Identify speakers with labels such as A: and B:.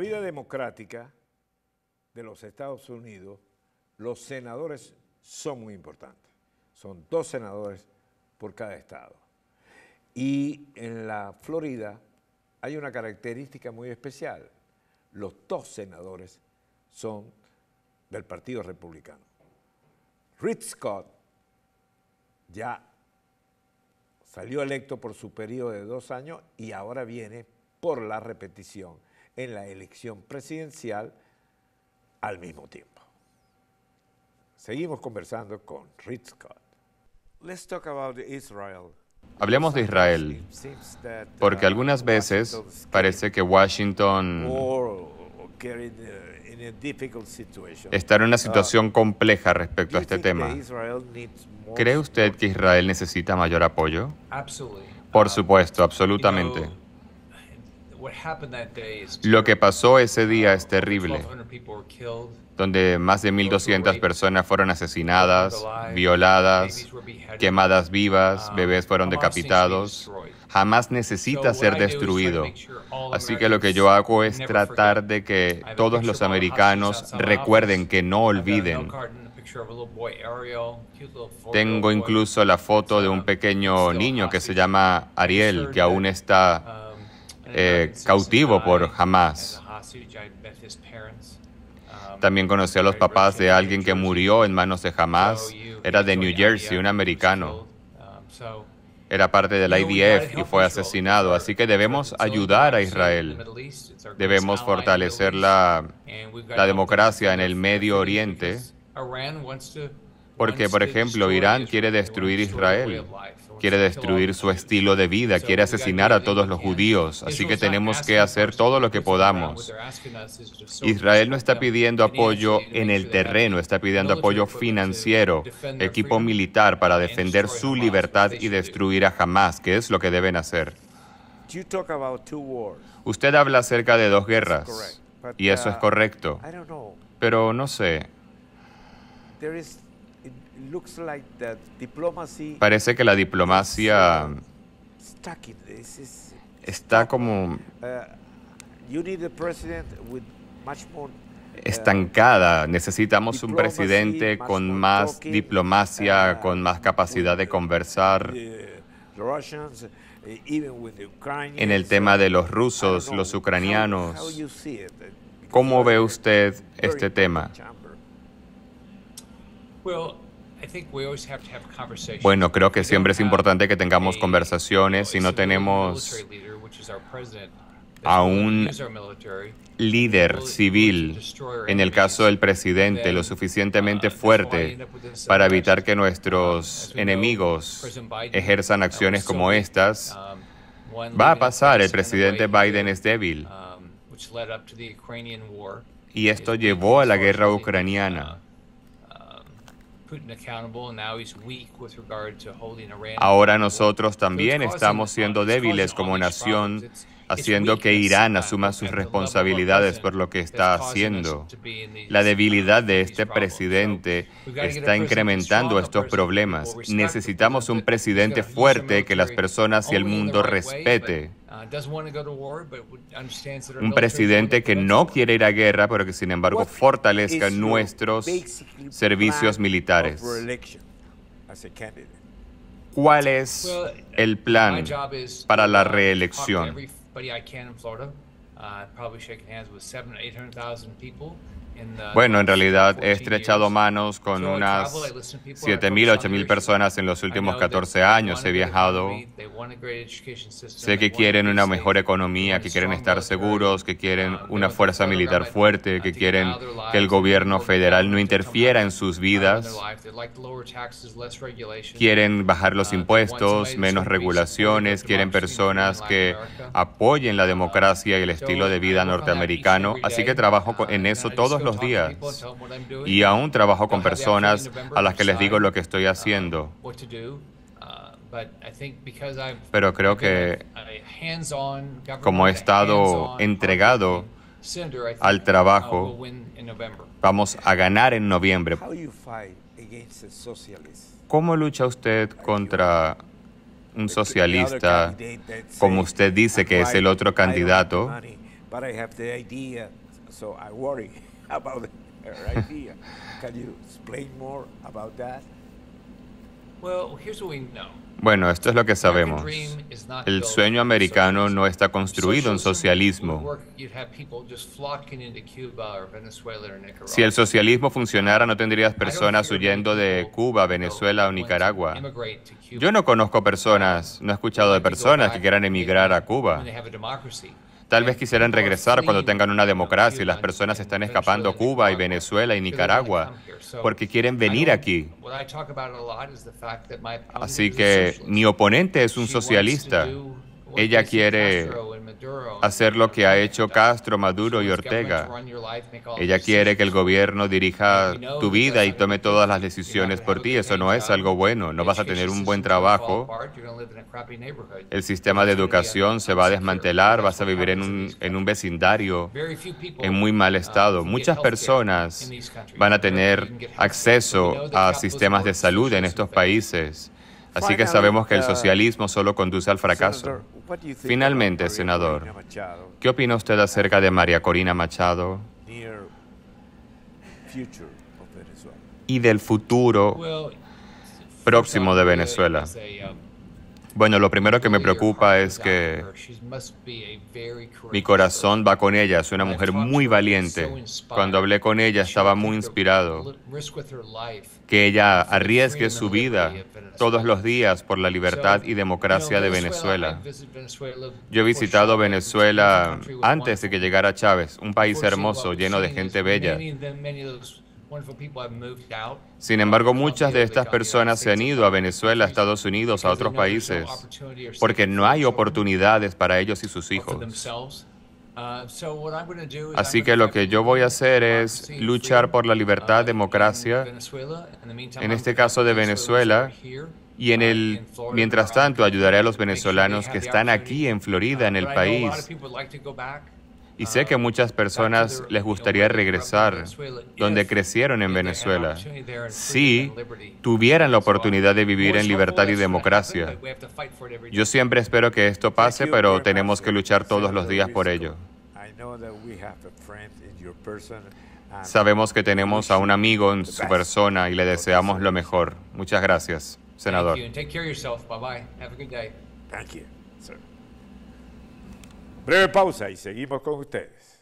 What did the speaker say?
A: vida democrática de los Estados Unidos, los senadores son muy importantes. Son dos senadores por cada estado. Y en la Florida hay una característica muy especial. Los dos senadores son del Partido Republicano. Rick Scott ya salió electo por su periodo de dos años y ahora viene por la repetición en la elección presidencial al mismo tiempo. Seguimos conversando con Rick Scott. Hablemos de Israel, uh, porque algunas veces parece que Washington uh, uh, está en una situación compleja respecto a este tema. ¿Cree usted que Israel necesita mayor apoyo? Por supuesto, absolutamente. Lo que pasó ese día es terrible, donde más de 1.200 personas fueron asesinadas, violadas, quemadas vivas, um, bebés fueron decapitados. Jamás necesita ser destruido. Así que lo que yo hago es tratar de que todos los americanos recuerden que no olviden. Tengo incluso la foto de un pequeño niño que se llama Ariel, que aún está uh, eh, eh, cautivo por uh, Hamas. Um, También conocí a los papás de alguien que murió en manos de Hamas. Era de New Jersey, un americano. Um, Era parte del IDF y fue asesinado. Así que debemos ayudar a Israel. Debemos fortalecer la, la democracia en el Medio Oriente. Porque, por ejemplo, Irán quiere destruir Israel quiere destruir su estilo de vida, quiere asesinar a todos los judíos, así que tenemos que hacer todo lo que podamos. Israel no está pidiendo apoyo en el terreno, está pidiendo apoyo financiero, equipo militar para defender su libertad y destruir a Hamas, que es lo que deben hacer. Usted habla acerca de dos guerras, y eso es correcto, pero no sé. Parece que la diplomacia está uh, como uh, uh, estancada. Necesitamos un presidente con más diplomacia, con más capacidad de conversar. En el tema de los rusos, los ucranianos, ¿cómo ve usted este tema? Bueno, creo que siempre es importante que tengamos conversaciones. Si no tenemos a un líder civil, en el caso del presidente, lo suficientemente uh, fuerte para evitar que nuestros uh, enemigos ejerzan acciones como estas, um, va a pasar. El presidente Biden es débil. Um, y esto llevó a la guerra ucraniana. Uh, Ahora nosotros también estamos siendo débiles como nación, haciendo que Irán uh, asuma sus responsabilidades por lo que está haciendo. La debilidad uh, de este presidente está incrementando estos problemas. Necesitamos un presidente fuerte que las personas y el mundo respete. Uh, Un presidente que no quiere ir a guerra, pero que sin embargo fortalezca nuestros servicios militares. ¿Cuál es el plan para la reelección? Bueno, en realidad he estrechado manos con unas 7.000, 8.000 personas en los últimos 14 años. He viajado. Sé que quieren una mejor economía, que quieren estar seguros, que quieren uh, una fuerza militar fuerte, uh, que quieren que el gobierno federal no interfiera en sus vidas. Quieren bajar los uh, impuestos, menos regulaciones, quieren personas que apoyen la democracia y el estilo de vida norteamericano. Así que trabajo en eso todos los días y aún trabajo con personas a las que les digo lo que estoy haciendo. Uh, Pero creo que como he estado entregado al trabajo, vamos a ganar en noviembre. ¿Cómo lucha usted contra un socialista, como usted dice que es el otro candidato? Bueno, esto es lo que sabemos. El sueño americano no está construido en socialismo. Si el socialismo funcionara, no tendrías personas huyendo de Cuba, Venezuela o Nicaragua. Yo no conozco personas, no he escuchado de personas que quieran emigrar a Cuba. Tal vez quisieran regresar cuando tengan una democracia y las personas están escapando Cuba y Venezuela y Nicaragua porque quieren venir aquí. Así que mi oponente es un socialista. Ella quiere hacer lo que ha hecho Castro, Maduro y Ortega. Ella quiere que el gobierno dirija tu vida y tome todas las decisiones por ti. Eso no es algo bueno. No vas a tener un buen trabajo. El sistema de educación se va a desmantelar. Vas a vivir en un, en un vecindario en muy mal estado. Muchas personas van a tener acceso a sistemas de salud en estos países. Así que sabemos que el socialismo solo conduce al fracaso. Finalmente, senador, ¿qué opina usted acerca de María Corina Machado y del futuro próximo de Venezuela? Eh, eh, bueno, lo primero que me preocupa es que mi corazón va con ella, es una mujer muy valiente. Cuando hablé con ella estaba muy inspirado. Que ella arriesgue su vida todos los días por la libertad y democracia de Venezuela. Yo he visitado Venezuela antes de que llegara Chávez, un país hermoso, lleno de gente bella. Sin embargo, muchas de estas personas se han ido a Venezuela, a Estados Unidos, a otros países, porque no hay oportunidades para ellos y sus hijos. Uh, Así que lo que yo voy a hacer es luchar por la libertad, uh, democracia, en este caso de Venezuela, y en uh, el, mientras tanto ayudaré a los venezolanos que están aquí en Florida, en el país. Y sé que muchas personas les gustaría regresar donde crecieron en Venezuela, si tuvieran la oportunidad de vivir en libertad y democracia. Yo siempre espero que esto pase, pero tenemos que luchar todos los días por ello. Sabemos que tenemos a un amigo en su persona y le deseamos lo mejor. Muchas gracias, senador. Breve pausa y seguimos con ustedes.